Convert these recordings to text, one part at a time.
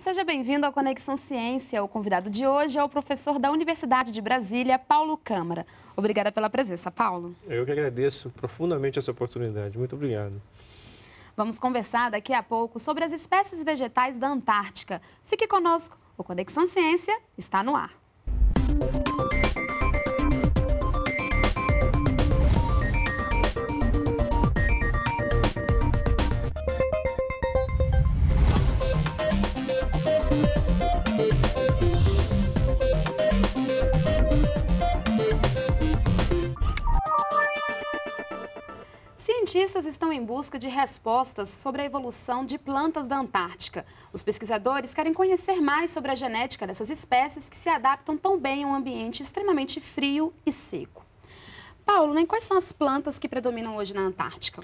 Seja bem-vindo ao Conexão Ciência. O convidado de hoje é o professor da Universidade de Brasília, Paulo Câmara. Obrigada pela presença, Paulo. Eu que agradeço profundamente essa oportunidade. Muito obrigado. Vamos conversar daqui a pouco sobre as espécies vegetais da Antártica. Fique conosco, o Conexão Ciência está no ar. Música Cientistas estão em busca de respostas sobre a evolução de plantas da Antártica. Os pesquisadores querem conhecer mais sobre a genética dessas espécies que se adaptam tão bem a um ambiente extremamente frio e seco. Paulo, né, quais são as plantas que predominam hoje na Antártica?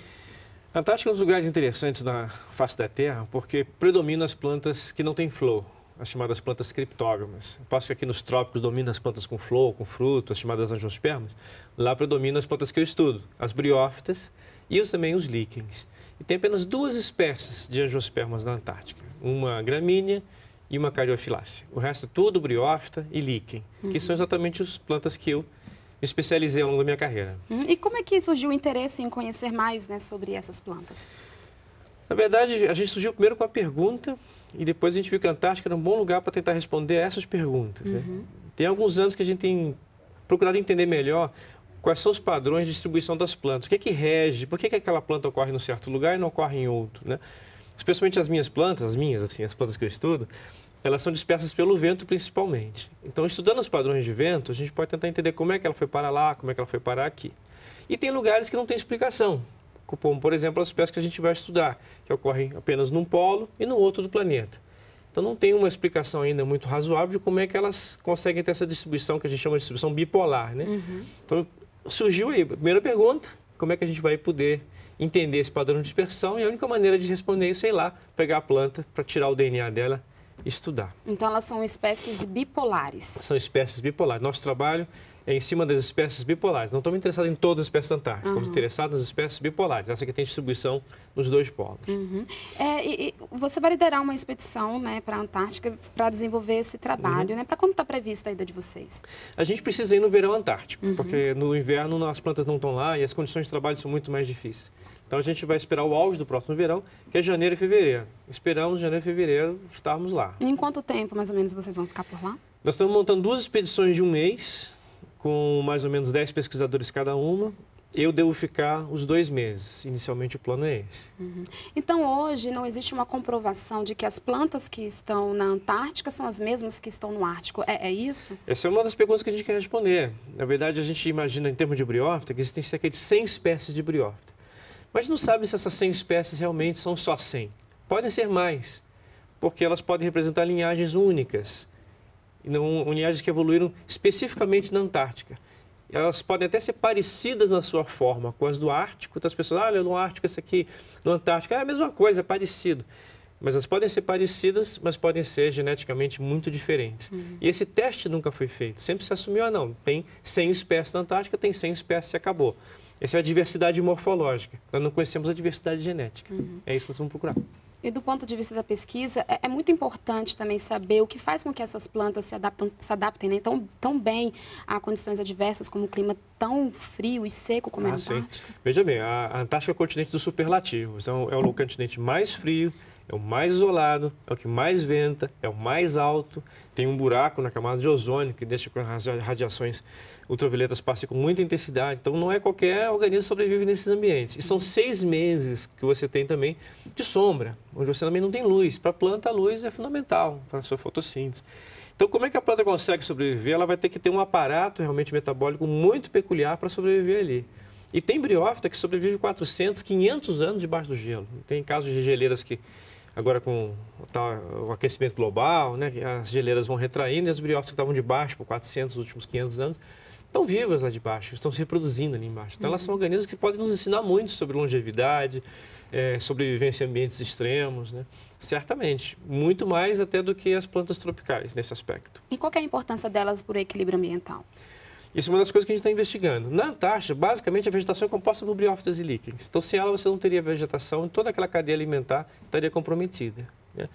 A Antártica é um dos lugares interessantes na face da Terra porque predominam as plantas que não têm flor, as chamadas plantas criptógamas. Passo que aqui nos trópicos dominam as plantas com flor, com fruto, as chamadas angiospermas. Lá predominam as plantas que eu estudo, as briófitas e os, também os líquens. E tem apenas duas espécies de angiospermas na Antártica, uma gramínea e uma cariofilácea. O resto é tudo briófita e líquen, uhum. que são uhum. exatamente as plantas que eu me especializei ao longo da minha carreira. Uhum. E como é que surgiu o interesse em conhecer mais né, sobre essas plantas? Na verdade, a gente surgiu primeiro com a pergunta e depois a gente viu que a Antártica era um bom lugar para tentar responder essas perguntas. Né? Uhum. Né? Tem alguns anos que a gente tem procurado entender melhor quais são os padrões de distribuição das plantas, o que é que rege, por que, é que aquela planta ocorre em um certo lugar e não ocorre em outro, né? Especialmente as minhas plantas, as minhas, assim, as plantas que eu estudo, elas são dispersas pelo vento principalmente. Então, estudando os padrões de vento, a gente pode tentar entender como é que ela foi para lá, como é que ela foi parar aqui. E tem lugares que não tem explicação, como por exemplo as espécies que a gente vai estudar, que ocorrem apenas num polo e no outro do planeta. Então não tem uma explicação ainda muito razoável de como é que elas conseguem ter essa distribuição que a gente chama de distribuição bipolar, né? Uhum. Então surgiu aí, primeira pergunta, como é que a gente vai poder entender esse padrão de dispersão? E a única maneira de responder isso é ir lá, pegar a planta para tirar o DNA dela estudar. Então elas são espécies bipolares. São espécies bipolares. Nosso trabalho é em cima das espécies bipolares. Não estamos interessados em todas as espécies antárticas, uhum. estamos interessados nas espécies bipolares. Essa que tem distribuição nos dois polos. Uhum. É, e, e você vai liderar uma expedição né, para a Antártica para desenvolver esse trabalho. Uhum. Né? Para quando está prevista a ida de vocês? A gente precisa ir no verão antártico, uhum. porque no inverno as plantas não estão lá e as condições de trabalho são muito mais difíceis. Então a gente vai esperar o auge do próximo verão, que é janeiro e fevereiro. Esperamos janeiro e fevereiro estarmos lá. em quanto tempo, mais ou menos, vocês vão ficar por lá? Nós estamos montando duas expedições de um mês, com mais ou menos 10 pesquisadores cada uma. Eu devo ficar os dois meses. Inicialmente o plano é esse. Uhum. Então hoje não existe uma comprovação de que as plantas que estão na Antártica são as mesmas que estão no Ártico. É, é isso? Essa é uma das perguntas que a gente quer responder. Na verdade, a gente imagina em termos de briófita que existem cerca de 100 espécies de briófita. Mas não sabe se essas 100 espécies realmente são só 100. Podem ser mais, porque elas podem representar linhagens únicas, linhagens que evoluíram especificamente na Antártica. Elas podem até ser parecidas na sua forma com as do Ártico. Então as pessoas, ah, olha, no Ártico essa aqui, no Antártico, é a mesma coisa, é parecido. Mas elas podem ser parecidas, mas podem ser geneticamente muito diferentes. Uhum. E esse teste nunca foi feito. Sempre se assumiu, ah, não, tem 100 espécies na Antártica, tem 100 espécies e acabou. Essa é a diversidade morfológica. Nós não conhecemos a diversidade genética. Uhum. É isso que nós vamos procurar. E do ponto de vista da pesquisa, é, é, muito importante também saber o que faz com que essas plantas se, adaptam, se adaptem né? tão, tão bem a condições adversas, como o clima tão frio e seco como é ah, é a Antártica. Sim. Veja bem, a Antártica é o continente dos superlativos. Então, é o continente mais frio, é o mais isolado, é o que mais venta, é o mais alto, tem um buraco na camada de ozônio que deixa que as radiações ultravioletas passem com muita intensidade. Então, não é qualquer organismo que sobrevive nesses ambientes. E são seis meses que você tem também de sombra, onde você também não tem luz. Para a planta, a luz é fundamental para a sua fotossíntese. Então, como é que a planta consegue sobreviver? Ela vai ter que ter um aparato realmente metabólico muito peculiar para sobreviver ali. E tem briófita que sobrevive 400, 500 anos debaixo do gelo. Tem casos de geleiras que agora com tá, o aquecimento global, né, as geleiras vão retraindo e as briófitas que estavam de baixo por 400, nos últimos 500 anos, estão vivas lá de baixo, estão se reproduzindo ali embaixo. Então, uhum. elas são uhum. organismos que podem nos ensinar muito sobre longevidade, é, sobrevivência em ambientes extremos, né? Certamente, muito mais até do que as plantas tropicais nesse aspecto. E qual é a importância delas para o equilíbrio ambiental? Isso é uma das coisas que a gente está investigando. Na Antártida, basicamente, a vegetação é composta por briófitas e líquens. Então, sem ela, você não teria vegetação e toda aquela cadeia alimentar estaria comprometida. Né?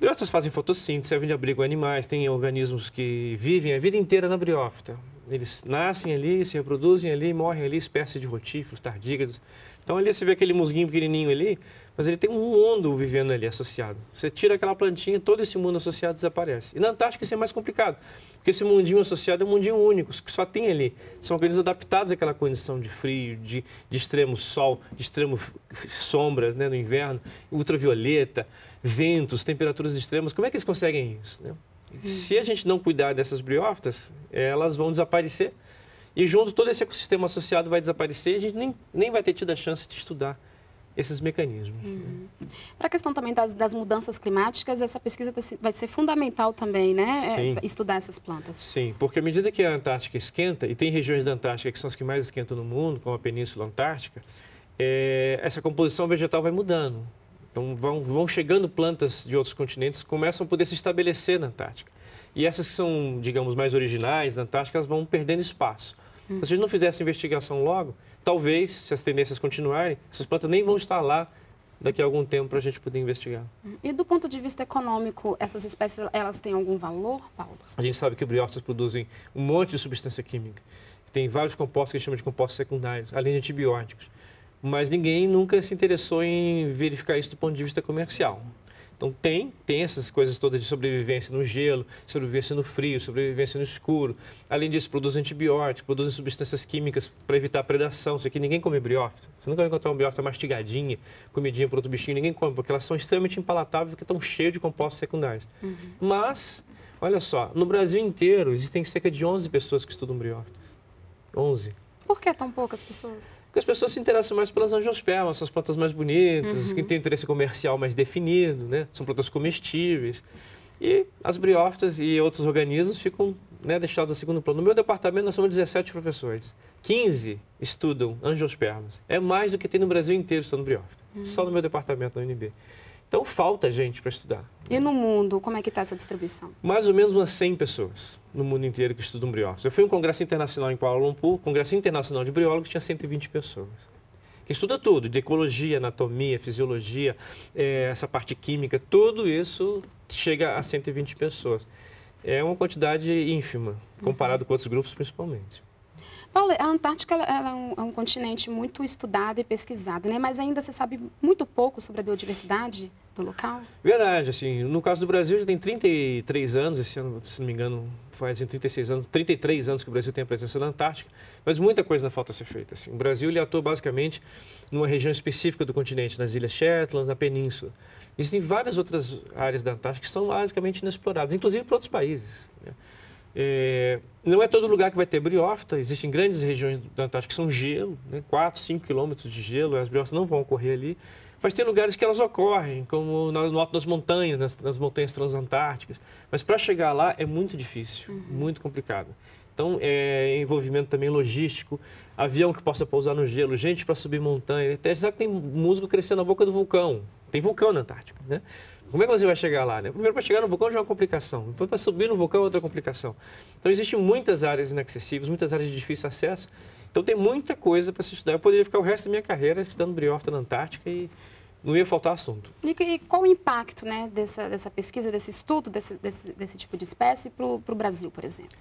Briófitas fazem fotossíntese, servem de abrigo a animais, tem organismos que vivem a vida inteira na briófita. Eles nascem ali, se reproduzem ali, morrem ali, espécies de rotíferos, tardígrados. Então ali você vê aquele musguinho pequenininho ali, mas ele tem um mundo vivendo ali associado. Você tira aquela plantinha, todo esse mundo associado desaparece. E na Antártica isso é mais complicado, porque esse mundinho associado é um mundinho único, que só tem ali. São organismos adaptados àquela condição de frio, de, de extremo sol, de extremo sombra né, no inverno, ultravioleta, ventos, temperaturas extremas. Como é que eles conseguem isso? Né? Se a gente não cuidar dessas briófitas, elas vão desaparecer e junto, todo esse ecossistema associado vai desaparecer e a gente nem, nem vai ter tido a chance de estudar esses mecanismos. Uhum. Para a questão também das, das, mudanças climáticas, essa pesquisa tá vai ser fundamental também, né? É, Sim. É, estudar essas plantas. Sim, porque à medida que a Antártica esquenta, e tem regiões da Antártica que são as que mais esquentam no mundo, como a Península Antártica, é, essa composição vegetal vai mudando. Então vão, vão chegando plantas de outros continentes, começam a poder se estabelecer na Antártica. E essas que são, digamos, mais originais da Antártica, elas vão perdendo espaço. Se a gente não fizer essa investigação logo, talvez, se as tendências continuarem, essas plantas nem vão estar lá daqui a algum tempo para a gente poder investigar. E do ponto de vista econômico, essas espécies elas têm algum valor, Paulo? A gente sabe que briófitas produzem um monte de substância química. Tem vários compostos que a gente chama de compostos secundários, além de antibióticos. Mas ninguém nunca se interessou em verificar isso do ponto de vista comercial. Então tem, tem essas coisas todas de sobrevivência no gelo, sobrevivência no frio, sobrevivência no escuro. Além disso, produzem antibióticos, produzem substâncias químicas para evitar a predação. Isso aqui ninguém come briófita. Você nunca vai encontrar um briófita mastigadinha, comidinha para outro bichinho, ninguém come, porque elas são extremamente impalatáveis porque estão cheias de compostos secundários. Uhum. Mas, olha só, no Brasil inteiro existem cerca de 11 pessoas que estudam briófitas. 11. Por que tão poucas pessoas? Porque as pessoas se interessam mais pelas angiospermas, são as plantas mais bonitas, uhum. que têm interesse comercial mais definido, né? São plantas comestíveis. E as briófitas e outros organismos ficam né, deixados a segundo plano. No meu departamento, nós somos 17 professores. 15 estudam angiospermas. É mais do que tem no Brasil inteiro estudando briófita. Uhum. Só no meu departamento, na UNB. Então falta gente para estudar. E né? no mundo, como é que está essa distribuição? Mais ou menos umas 100 pessoas no mundo inteiro que estudam briólogos. Eu fui a um congresso internacional em Kuala Lumpur, congresso internacional de briólogos tinha 120 pessoas. Que estuda tudo, de ecologia, anatomia, fisiologia, é, essa parte química, tudo isso chega a 120 pessoas. É uma quantidade ínfima, comparado uhum. com outros grupos principalmente. Paulo, a Antártica é um, é, um, continente muito estudado e pesquisado, né? mas ainda se sabe muito pouco sobre a biodiversidade do local? Verdade, assim, no caso do Brasil já tem 33 anos, esse ano, se não me engano, fazem assim, 36 anos, 33 anos que o Brasil tem a presença na Antártica, mas muita coisa ainda falta ser feita. Assim. O Brasil ele atua basicamente numa região específica do continente, nas Ilhas Shetland, na Península. Existem várias outras áreas da Antártica que são basicamente inexploradas, inclusive para outros países. Né? É, não é todo lugar que vai ter briófita, existem grandes regiões da Antártica que são gelo, né? 4, 5 quilômetros de gelo, as briófitas não vão ocorrer ali. Mas tem lugares que elas ocorrem, como no alto das montanhas, nas, nas montanhas transantárticas. Mas para chegar lá é muito difícil, uhum. muito complicado. Então, é, envolvimento também logístico, avião que possa pousar no gelo, gente para subir montanha. Até já tem musgo crescendo na boca do vulcão. Tem vulcão na Antártica, né? Como é que você vai chegar lá? Né? Primeiro, para chegar no vulcão já é uma complicação. Depois, para subir no vulcão é outra complicação. Então, existem muitas áreas inacessíveis, muitas áreas de difícil acesso. Então, tem muita coisa para se estudar. Eu poderia ficar o resto da minha carreira estudando briófita na Antártica e não ia faltar assunto. E, e qual o impacto né, dessa, dessa pesquisa, desse estudo, desse, desse, desse tipo de espécie para o Brasil, por exemplo?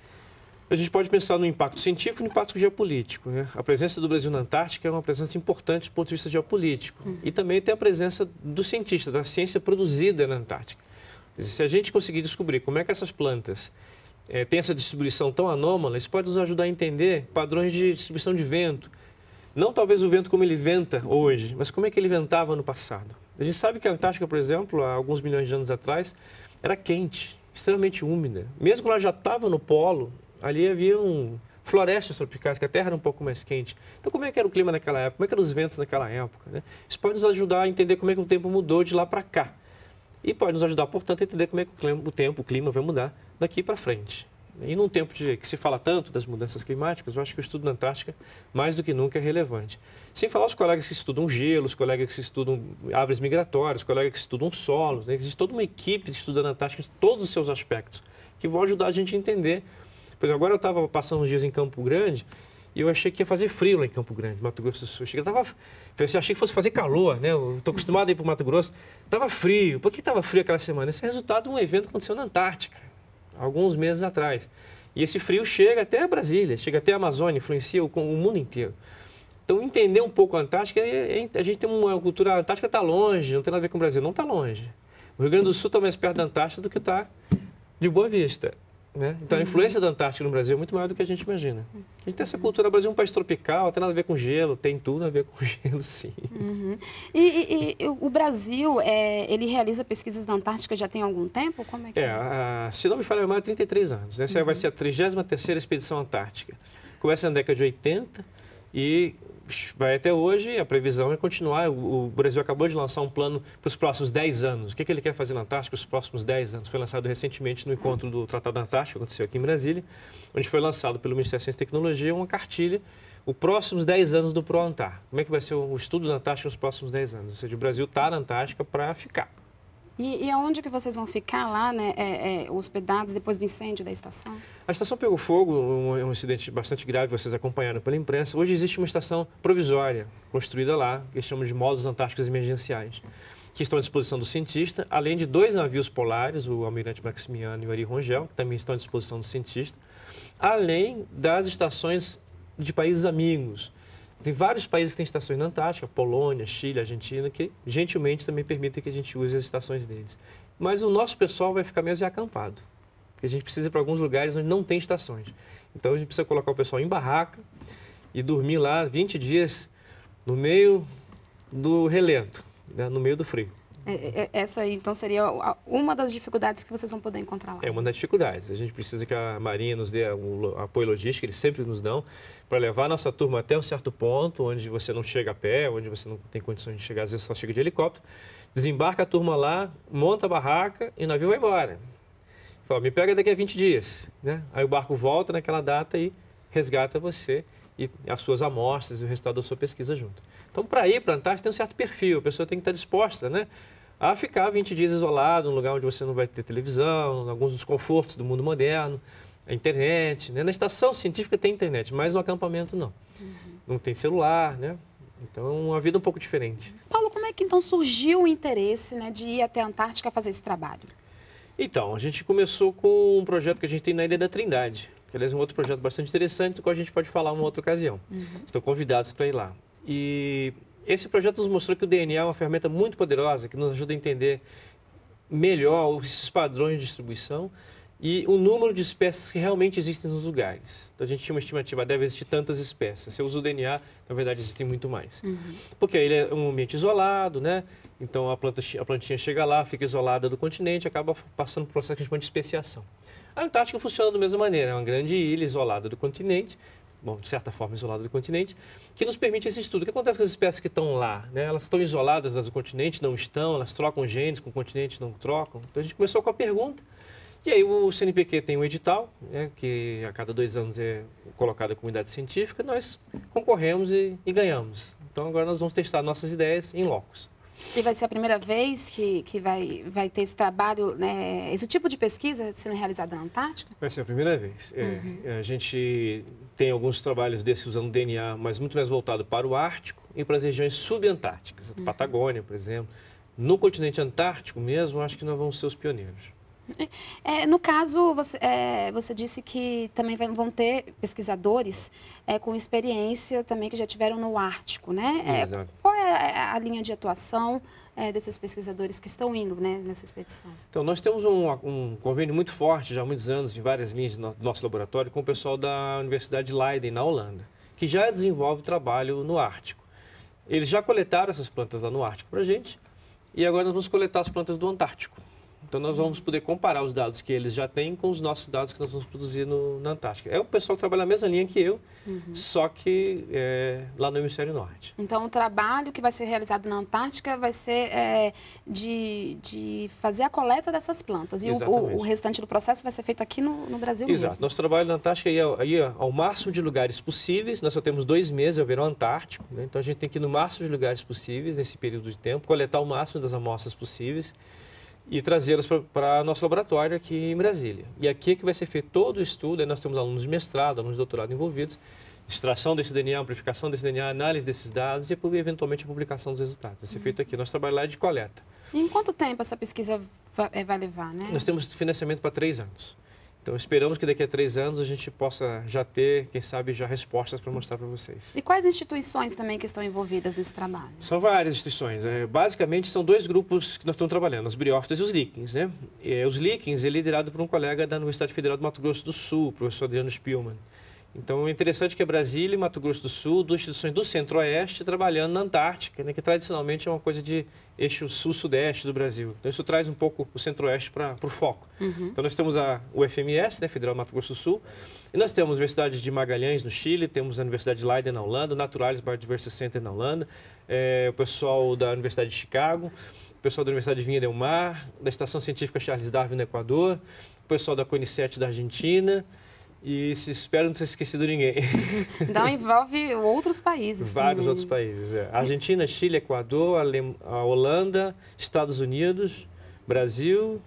A gente pode pensar no impacto científico e no impacto geopolítico. Né? A presença do Brasil na Antártica é uma presença importante do ponto de vista geopolítico. Uhum. E também tem a presença do cientista, da ciência produzida na Antártica. Se a gente conseguir descobrir como é que essas plantas é, têm essa distribuição tão anômala, isso pode nos ajudar a entender padrões de distribuição de vento, não talvez o vento como ele venta hoje, mas como é que ele ventava no passado. A gente sabe que a Antártica, por exemplo, há alguns milhões de anos atrás, era quente, extremamente úmida. Mesmo quando ela já estava no polo, ali havia um, florestas tropicais, que a terra era um pouco mais quente. Então, como é que era o clima naquela época? Como é que eram os ventos naquela época? Né? Isso pode nos ajudar a entender como é que o tempo mudou de lá para cá. E pode nos ajudar, portanto, a entender como é que o, clima, o tempo, o clima vai mudar daqui para frente. E num tempo de, que se fala tanto das mudanças climáticas, eu acho que o estudo da Antártica, mais do que nunca, é relevante. Sem falar os colegas que estudam gelo, os colegas que estudam aves migratórias, os colegas que estudam solos. Né? Existe toda uma equipe estudo a Antártica em todos os seus aspectos, que vão ajudar a gente a entender. Pois agora eu estava passando uns dias em Campo Grande e eu achei que ia fazer frio lá em Campo Grande, Mato Grosso do Sul. Eu, cheguei, eu tava, pensei, achei que fosse fazer calor, né? Eu estou acostumado a ir para o Mato Grosso. Estava frio. Por que estava frio aquela semana? Esse é resultado de um evento que aconteceu na Antártica alguns meses atrás. E esse frio chega até a Brasília, chega até a Amazônia, influencia o, o mundo inteiro. Então, entender um pouco a Antártica, é, é, é, a gente tem uma cultura, a Antártica está longe, não tem nada a ver com o Brasil, não está longe. O Rio Grande do Sul está mais perto da Antártica do que está de Boa Vista. Né? Então, a uhum. influência da Antártica no Brasil é muito maior do que a gente imagina. Uhum. A gente tem essa cultura, o Brasil é um país tropical, não tem nada a ver com gelo, tem tudo a ver com gelo, sim. Uhum. E, e, e, o Brasil, é, ele realiza pesquisas da Antártica já tem algum tempo? Como é que é? é? A, se não me falha, mais 33 anos. Né? Essa uhum. vai ser a 33ª expedição antártica. Começa na década de 80, e vai até hoje, a previsão é continuar. O Brasil acabou de lançar um plano para os próximos 10 anos. O que, ele quer fazer na Antártica os próximos 10 anos? Foi lançado recentemente no encontro do Tratado da Antártica, aconteceu aqui em Brasília, onde foi lançado pelo Ministério da Ciência e Tecnologia uma cartilha, os próximos 10 anos do ProAntar. Como é que vai ser o estudo da Antártica nos próximos 10 anos? Ou seja, o Brasil está na Antártica para ficar. E, e aonde que vocês vão ficar lá, né, é, é, hospedados depois do incêndio da estação? A estação pegou fogo, um, um incidente bastante grave, vocês acompanharam pela imprensa. Hoje existe uma estação provisória construída lá, que chamamos de módulos antárticos emergenciais, que estão à disposição do cientista, além de dois navios polares, o Almirante Maximiano e o Ari Rongel, que também estão à disposição do cientista, além das estações de países amigos, tem vários países que têm estações na Antártica, Polônia, Chile, Argentina, que gentilmente também permitem que a gente use as estações deles. Mas o nosso pessoal vai ficar mesmo acampado. Porque a gente precisa ir para alguns lugares onde não tem estações. Então a gente precisa colocar o pessoal em barraca e dormir lá 20 dias no meio do relento, né? no meio do frio. É, é, é, essa então seria uma das dificuldades que vocês vão poder encontrar lá. É uma das dificuldades. A gente precisa que a Marinha nos dê o apoio logístico, eles sempre nos dão, para levar a nossa turma até um certo ponto, onde você não chega a pé, onde você não tem condições de chegar, às vezes só chega de helicóptero. Desembarca a turma lá, monta a barraca e o navio vai embora. Fala, me pega daqui a 20 dias. Né? Aí o barco volta naquela data e resgata você e as suas amostras e o resultado da sua pesquisa junto. Então, para ir plantar, você tem um certo perfil, a pessoa tem que estar tá disposta né, a ficar 20 dias isolado, num lugar onde você não vai ter televisão, alguns dos confortos do mundo moderno, a internet. Né? Na estação científica tem internet, mas no acampamento não. Uhum. Não tem celular, né? Então, é uma vida um pouco diferente. Paulo, como é que então surgiu o interesse né, de ir até a Antártica fazer esse trabalho? Então, a gente começou com um projeto que a gente tem na Ilha da Trindade que aliás é um outro projeto bastante interessante, do qual a gente pode falar uma outra ocasião. Uhum. Estão convidados para ir lá. E esse projeto nos mostrou que o DNA é uma ferramenta muito poderosa que nos ajuda a entender melhor esses padrões de distribuição e o número de espécies que realmente existem nos lugares. Então a gente tinha uma estimativa, deve existir tantas espécies. Se eu uso o DNA, na verdade existem muito mais. Uhum. Porque ele é um ambiente isolado, né? Então a, planta, a plantinha chega lá, fica isolada do continente, acaba passando por um processo que a gente chama de especiação. A Antártica funciona da mesma maneira, é uma grande ilha isolada do continente, bom, de certa forma isolada do continente, que nos permite esse estudo. O que acontece com as espécies que estão lá? Né? Elas estão isoladas do continente? Não estão? Elas trocam genes com o continente? Não trocam? Então a gente começou com a pergunta. E aí o CNPq tem um edital, né, que a cada dois anos é colocado a comunidade científica, nós concorremos e, e ganhamos. Então agora nós vamos testar nossas ideias em locos. E vai ser a primeira vez que, que vai, vai ter esse trabalho, né, esse tipo de pesquisa sendo realizada na Antártica? Vai ser a primeira vez. É, uhum. a gente tem alguns trabalhos desses usando DNA, mas muito mais voltado para o Ártico e para as regiões subantárticas, uhum. Patagônia, por exemplo. No continente antártico mesmo, acho que nós vamos ser os pioneiros. É, é, no caso, você, é, você, disse que também vão ter pesquisadores é, com experiência também que já tiveram no Ártico, né? É, Exato. Qual é a, a, linha de atuação é, desses pesquisadores que estão indo né, nessa expedição? Então, nós temos um, um, convênio muito forte já há muitos anos, de várias linhas do nosso, nosso laboratório, com o pessoal da Universidade de Leiden, na Holanda, que já desenvolve trabalho no Ártico. Eles já coletaram essas plantas lá no Ártico para a gente e agora nós vamos coletar as plantas do Antártico. Então nós vamos poder comparar os dados que eles já têm com os nossos dados que nós vamos produzir no, na Antártica. É o pessoal que trabalha na mesma linha que eu, uhum. só que é, lá no Hemisfério Norte. Então o trabalho que vai ser realizado na Antártica vai ser é, de, de fazer a coleta dessas plantas. E o, o, restante do processo vai ser feito aqui no, no Brasil Exato. mesmo. Nosso trabalho na Antártica é ao, é ao máximo de lugares possíveis. Nós só temos dois meses, é o verão antártico. Né? Então a gente tem que ir no máximo de lugares possíveis nesse período de tempo, coletar o máximo das amostras possíveis e trazê-las para nosso laboratório aqui em Brasília. E aqui é que vai ser feito todo o estudo, aí nós temos alunos de mestrado, alunos de doutorado envolvidos, extração desse DNA, amplificação desse DNA, análise desses dados e eventualmente a publicação dos resultados. Vai ser uhum. feito aqui, nosso trabalho lá é de coleta. E em quanto tempo essa pesquisa eh, vai levar, né? Nós temos financiamento para três anos. Então esperamos que daqui a três anos a gente possa já ter, quem sabe, já respostas para mostrar para vocês. E quais instituições também que estão envolvidas nesse trabalho? São várias instituições. Né? Basicamente são dois grupos que nós estamos trabalhando, os briófitas e os líquens. Né? É, os líquens é liderado por um colega da Universidade Federal do Mato Grosso do Sul, o professor Adriano Spielmann. Então, é interessante que é Brasília e Mato Grosso do Sul, duas instituições do Centro-Oeste, trabalhando na Antártica, né, que tradicionalmente é uma coisa de eixo sul-sudeste do Brasil. Então, isso traz um pouco o Centro-Oeste para o foco. Uhum. Então, nós temos a UFMS, né, Federal Mato Grosso do Sul, e nós temos a Universidade de Magalhães, no Chile, temos a Universidade de Leiden, na Holanda, o Naturalis Biodiversity Center, na Holanda, é, o pessoal da Universidade de Chicago, o pessoal da Universidade de Vinha del Mar, da Estação Científica Charles Darwin, no Equador, o pessoal da Conicet da Argentina, e se espero não ser esquecido ninguém. Então envolve outros países. Vários também. outros países. É. Argentina, Chile, Equador, Alem... a Holanda, Estados Unidos, Brasil,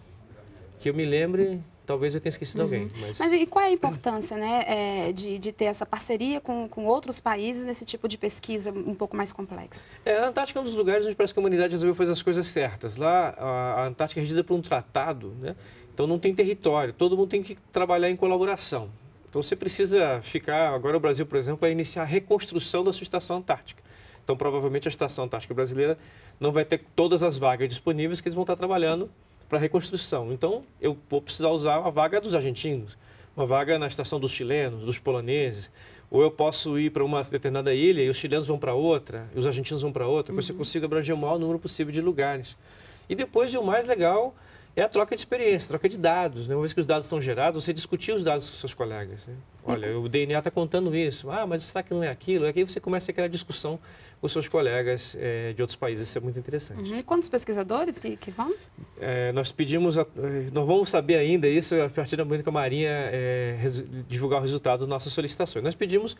que eu me lembre, talvez eu tenha esquecido uhum. alguém. Mas... mas... e qual é a importância né, é, de, de ter essa parceria com, com outros países nesse tipo de pesquisa um pouco mais complexa? É, a Antártica é um dos lugares onde parece que a humanidade resolveu fazer as coisas certas. Lá, a, a Antártica é regida por um tratado, né? então não tem território, todo mundo tem que trabalhar em colaboração. Então você precisa ficar. Agora o Brasil, por exemplo, vai iniciar a reconstrução da sua estação antártica. Então provavelmente a estação antártica brasileira não vai ter todas as vagas disponíveis que eles vão estar trabalhando para reconstrução. Então eu vou precisar usar a vaga dos argentinos, uma vaga na estação dos chilenos, dos poloneses. Ou eu posso ir para uma determinada ilha e os chilenos vão para outra, e os argentinos vão para outra, uhum. para você consiga abranger o maior número possível de lugares. E depois, o mais legal, é a troca de experiência, troca de dados. Né? Uma vez que os dados estão gerados, você discutir os dados com seus colegas. Né? Olha, o DNA está contando isso. Ah, mas será que não é aquilo? É que aí você começa aquela discussão com seus colegas é, de outros países. Isso é muito interessante. Uhum. E quantos pesquisadores que, que vão? É, nós pedimos, a, eh, nós vamos saber ainda isso a partir do momento que a Marinha é, res, divulgar o resultado das nossas solicitações. Nós pedimos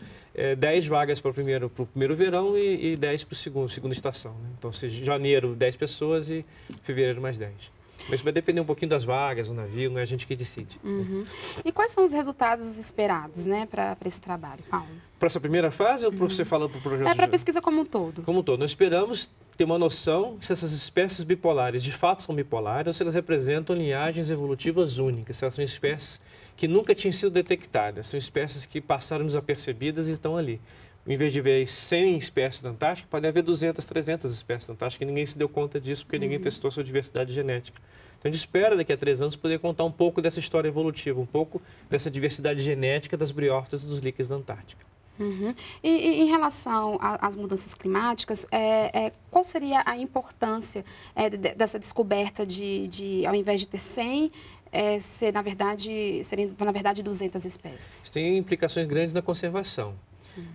10 vagas para o primeiro, primeiro verão e, 10 para o segundo, segunda estação. Né? Então, se janeiro, 10 pessoas e fevereiro, mais 10. Mas vai depender um pouquinho das vagas, do navio, não é a gente que decide. Uhum. E quais são os resultados esperados né, para esse trabalho, Paulo? Para essa primeira fase ou uhum. você falando para o projeto? É para a pesquisa como um todo. Como um todo. Nós esperamos ter uma noção se essas espécies bipolares de fato são bipolares ou se elas representam linhagens evolutivas únicas, se elas são espécies que nunca tinham sido detectadas, são espécies que passaram desapercebidas e estão ali em vez de ver 100 espécies Antártica, pode haver 200, 300 espécies Antártica e ninguém se deu conta disso porque uhum. ninguém testou sua diversidade genética. Então, a gente espera daqui a três anos poder contar um pouco dessa história evolutiva, um pouco dessa diversidade genética das briófitas e dos líquidos da Antártica. Uhum. E, e, em relação às mudanças climáticas, é, é, qual seria a importância é, de, dessa descoberta de, de, ao invés de ter 100, é, ser, na verdade, serem na verdade, 200 espécies? Isso tem implicações grandes na conservação.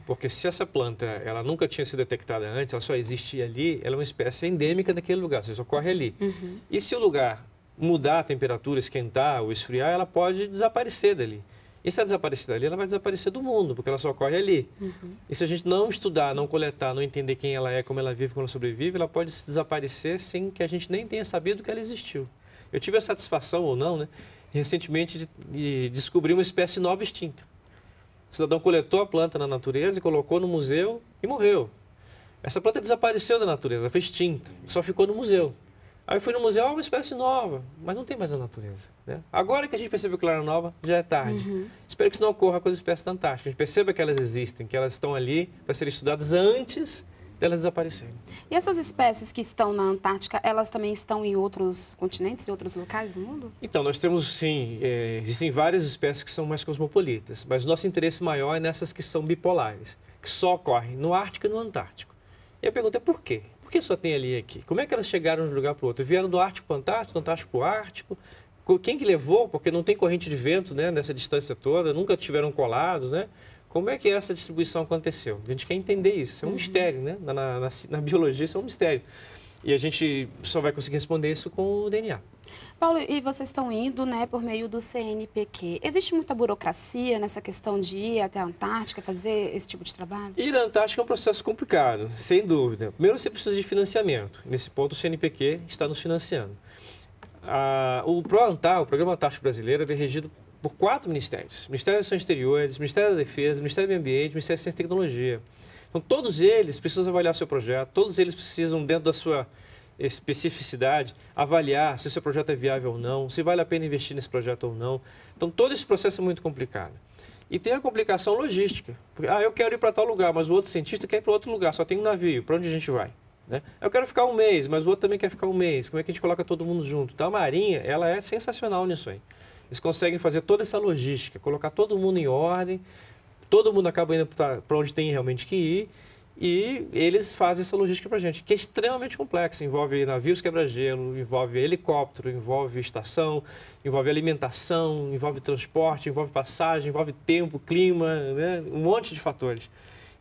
Porque se essa planta ela nunca tinha sido detectada antes, ela só existia ali, ela é uma espécie endêmica daquele lugar, só ocorre ali. Uhum. E se o lugar mudar a temperatura, esquentar ou esfriar, ela pode desaparecer dali. E se ela desaparecer dali, ela vai desaparecer do mundo, porque ela só ocorre ali. Uhum. E se a gente não estudar, não coletar, não entender quem ela é, como ela vive, como ela sobrevive, ela pode se desaparecer sem que a gente nem tenha sabido que ela existiu. Eu tive a satisfação ou não, né, recentemente de, de descobrir uma espécie nova extinta. O cidadão coletou a planta na natureza e colocou no museu e morreu. Essa planta desapareceu da natureza, foi extinta, só ficou no museu. Aí eu fui no museu, é uma espécie nova, mas não tem mais na natureza. Né? Agora que a gente percebeu que ela era nova, já é tarde. Uhum. Espero que isso não ocorra com as espécies fantásticas. A gente perceba que elas existem, que elas estão ali para serem estudadas antes elas desaparecerem. E essas espécies que estão na Antártica, elas também estão em outros continentes, em outros locais do mundo? Então, nós temos sim, é, existem várias espécies que são mais cosmopolitas, mas o nosso interesse maior é nessas que são bipolares, que só ocorrem no Ártico e no Antártico. E a pergunta é por quê? Por que só tem ali e aqui? Como é que elas chegaram de um lugar para o outro? Vieram do Ártico para o Antártico, do Antártico para o Ártico? Quem que levou? Porque não tem corrente de vento né, nessa distância toda, nunca tiveram colados, né? Como é que essa distribuição aconteceu? A gente quer entender isso. É um uhum. mistério, né? Na, na, na, na, biologia, isso é um mistério. E a gente só vai conseguir responder isso com o DNA. Paulo, e vocês estão indo né, por meio do CNPq. Existe muita burocracia nessa questão de ir até a Antártica, fazer esse tipo de trabalho? Ir à Antártica é um processo complicado, sem dúvida. Primeiro você precisa de financiamento. Nesse ponto, o CNPq está nos financiando. Ah, o ProAntar, o Programa Antártico Brasileiro, é regido por quatro ministérios: Ministério das Ações Exteriores, Ministério da Defesa, Ministério do Meio Ambiente, Ministério da Ciência e Tecnologia. Então, todos eles precisam avaliar o seu projeto, todos eles precisam, dentro da sua especificidade, avaliar se o seu projeto é viável ou não, se vale a pena investir nesse projeto ou não. Então, todo esse processo é muito complicado. E tem a complicação logística. Porque, ah, eu quero ir para tal lugar, mas o outro cientista quer ir para outro lugar, só tem um navio, para onde a gente vai? Né? Eu quero ficar um mês, mas o outro também quer ficar um mês. Como é que a gente coloca todo mundo junto? Então, a Marinha, ela é sensacional nisso aí. Eles conseguem fazer toda essa logística, colocar todo mundo em ordem, todo mundo acaba indo para onde tem realmente que ir e eles fazem essa logística para a gente, que é extremamente complexa. Envolve navios quebra-gelo, envolve helicóptero, envolve estação, envolve alimentação, envolve transporte, envolve passagem, envolve tempo, clima, né? um monte de fatores.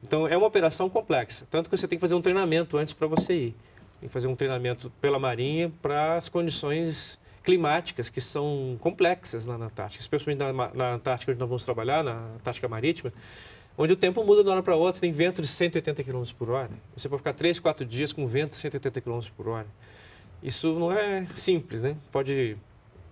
Então, é uma operação complexa. Tanto que você tem que fazer um treinamento antes para você ir. Tem que fazer um treinamento pela Marinha para as condições climáticas que são complexas lá na Antártica, especialmente na, na Antártica onde nós vamos trabalhar, na Antártica Marítima, onde o tempo muda de uma hora para outra, tem vento de 180 km por hora. Você pode ficar 3, 4 dias com vento de 180 km por hora. Isso não é simples, né? Pode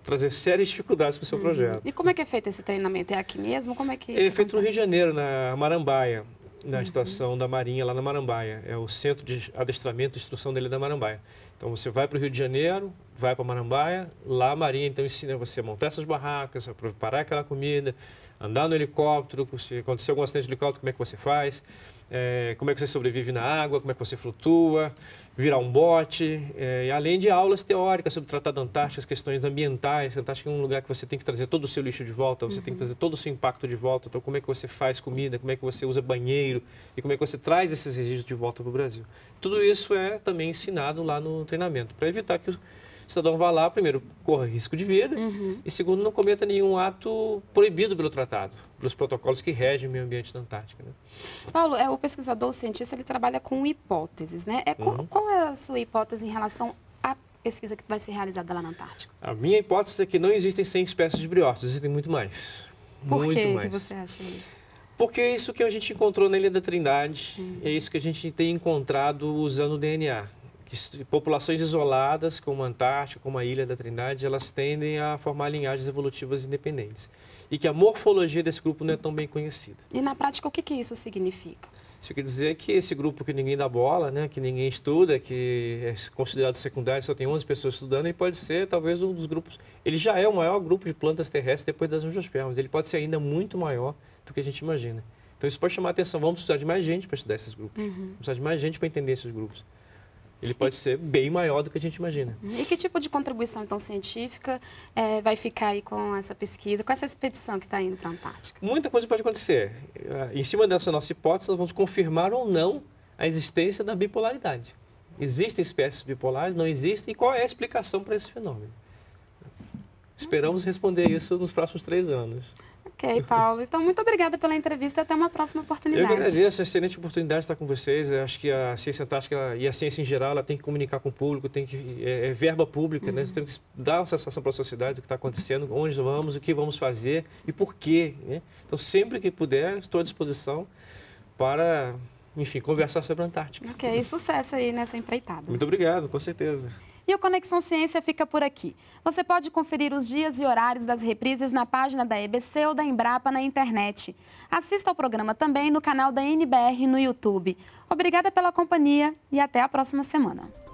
trazer sérias dificuldades para o seu uhum. projeto. E como é que é feito esse treinamento? É aqui mesmo? Como é que. É feito acontece? no Rio de Janeiro, na Marambaia na uhum. estação da Marinha, lá na Marambaia. É o Centro de Adestramento e Instrução dele da Marambaia. Então, você vai para o Rio de Janeiro, vai para Marambaia, lá a Marinha, então, ensina você a montar essas barracas, a preparar aquela comida, andar no helicóptero, se acontecer algum acidente de helicóptero, como é que você faz é, como é que você sobrevive na água, como é que você flutua, virar um bote, é, além de aulas teóricas sobre o Tratado Antártico, as questões ambientais. A Antártica é um lugar que você tem que trazer todo o seu lixo de volta, você uhum. tem que uhum. trazer todo o seu impacto de volta. Então, como é que você faz comida, como é que você usa banheiro e como é que você traz esses registros de volta para o Brasil. Tudo isso é também ensinado lá no treinamento, para evitar que os o cidadão vá lá, primeiro, corra risco de vida uhum. e, segundo, não cometa nenhum ato proibido pelo tratado, pelos protocolos que regem o meio ambiente da Antártica. Né? Paulo, é, o pesquisador, o cientista, ele trabalha com hipóteses, né? É, uhum. qual, qual é a sua hipótese em relação à pesquisa que vai ser realizada lá na Antártica? A minha hipótese é que não existem 100 espécies de briófitos, existem muito mais. Por muito que, mais. que você acha isso? Porque é isso que a gente encontrou na Ilha da Trindade, hum. é isso que a gente tem encontrado usando o DNA que populações isoladas, como a Antártica, como a Ilha da Trindade, elas tendem a formar linhagens evolutivas independentes. E que a morfologia desse grupo não é tão bem conhecida. E na prática, o que, que isso significa? Isso quer dizer que esse grupo que ninguém dá bola, né, que ninguém estuda, que é considerado secundário, só tem 11 pessoas estudando, ele pode ser talvez um dos grupos. Ele já é o maior grupo de plantas terrestres depois das angiospermas. Ele pode ser ainda muito maior do que a gente imagina. Então isso pode chamar a atenção. Vamos precisar de mais gente para estudar esses grupos. Uhum. Vamos precisar de mais gente para entender esses grupos ele pode ser bem maior do que a gente imagina. E que tipo de contribuição, então, científica é, vai ficar aí com essa pesquisa, com essa expedição que está indo para a Antártica? Muita coisa pode acontecer. Ah, em cima dessa nossa hipótese, nós vamos confirmar ou não a existência da bipolaridade. Existem espécies bipolares? Não existem? E qual é a explicação para esse fenômeno? Esperamos responder isso nos próximos três anos. Ok, Paulo. Então, muito obrigada pela entrevista. Até uma próxima oportunidade. Eu agradeço. É excelente oportunidade de estar com vocês. Eu acho que a ciência antártica e a ciência em geral ela tem que comunicar com o público, tem que é, é verba pública, né? uhum. né? Tem temos que dar uma sensação para a sociedade do que está acontecendo, onde vamos, o que vamos fazer e por quê. Né? Então, sempre que puder, estou à disposição para enfim, conversar sobre a Antártica. Ok, e sucesso aí nessa empreitada. Muito obrigado, com certeza. E o Conexão Ciência fica por aqui. Você pode conferir os dias e horários das reprises na página da EBC ou da Embrapa na internet. Assista ao programa também no canal da NBR no YouTube. Obrigada pela companhia e até a próxima semana.